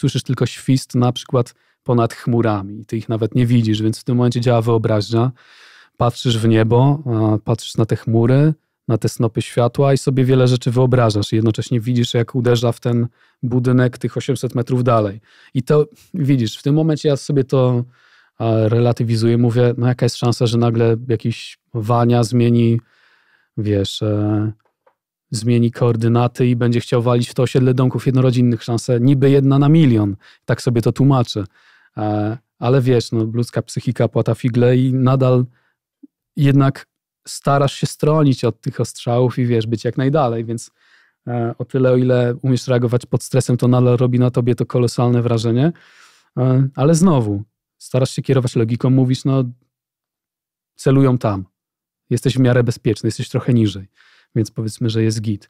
słyszysz tylko świst na przykład ponad chmurami. Ty ich nawet nie widzisz, więc w tym momencie działa wyobraźnia. Patrzysz w niebo, patrzysz na te chmury, na te snopy światła i sobie wiele rzeczy wyobrażasz. jednocześnie widzisz, jak uderza w ten budynek tych 800 metrów dalej. I to widzisz, w tym momencie ja sobie to relatywizuję, mówię, no jaka jest szansa, że nagle jakiś Wania zmieni, wiesz, e, zmieni koordynaty i będzie chciał walić w to osiedle domków jednorodzinnych, szanse niby jedna na milion. Tak sobie to tłumaczę. E, ale wiesz, no, ludzka psychika płata figle i nadal jednak starasz się stronić od tych ostrzałów i wiesz, być jak najdalej, więc e, o tyle, o ile umiesz reagować pod stresem, to nadal robi na tobie to kolosalne wrażenie. E, ale znowu, starasz się kierować logiką, mówisz, no celują tam. Jesteś w miarę bezpieczny, jesteś trochę niżej więc powiedzmy, że jest git.